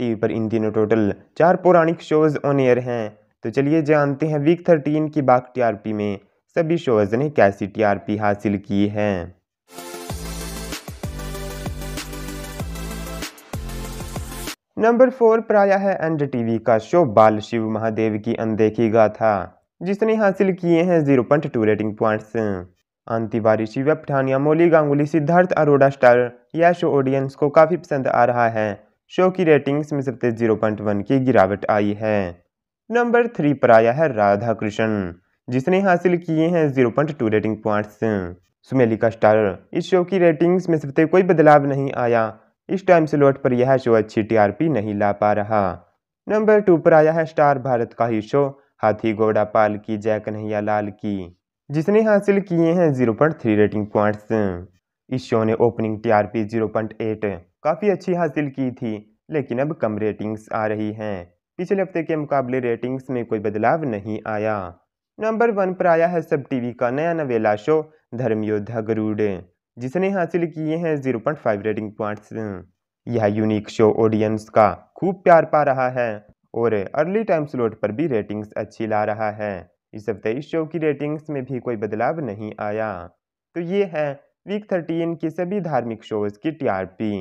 TV पर इन दिनों total चार पौराणिक शोज ऑन एयर हैं तो चलिए जानते हैं वीक थर्टीन की बाग टीआरपी में सभी शोज ने कैसी टीआरपी हासिल की है नंबर फोर पर आया है एंड टीवी का शो बाल शिव महादेव की अनदेखी गाथा जिसने हासिल किए हैं zero point two rating points अंतिवारी शिवा पठानिया मोली गांगुली सिद्धार्थ अरोड़ा स्टार यह शो ऑडियंस को काफ़ी पसंद आ रहा है शो की रेटिंग्स में सिर्फ जीरो पॉइंट वन की गिरावट आई है नंबर थ्री पर आया है राधा कृष्ण जिसने हासिल किए हैं zero point two rating points सुमेलिका स्टार इस शो की रेटिंग्स में सिर्फ कोई बदलाव नहीं आया इस टाइम स्लॉट पर यह शो अच्छी टीआरपी नहीं ला पा रहा नंबर टू पर आया है स्टार भारत का ही शो हाथी घोड़ा पाल की जय कन्हैया लाल की जिसने हासिल किए हैं zero point three rating points इस शो ने opening TRP zero point eight काफ़ी अच्छी हासिल की थी लेकिन अब कम रेटिंग्स आ रही हैं पिछले हफ्ते के मुकाबले रेटिंग्स में कोई बदलाव नहीं आया नंबर वन पर आया है सब टीवी का नया नवेला शो धर्मयोद्धा गरुड़ जिसने हासिल किए हैं zero point five rating points यह यूनिक शो ऑडियंस का खूब प्यार पा रहा है और अर्ली टाइम स्लॉट पर भी रेटिंग्स अच्छी ला रहा है इस हफ्ते इस शो की रेटिंग्स में भी कोई बदलाव नहीं आया तो ये है वीक थर्टीन के सभी धार्मिक शोज़ की टीआरपी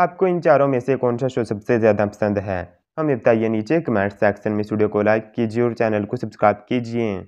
आपको इन चारों में से कौन सा शो सबसे ज़्यादा पसंद है हमें बताइए नीचे कमेंट सेक्शन में स्टूडियो को लाइक कीजिए और चैनल को सब्सक्राइब कीजिए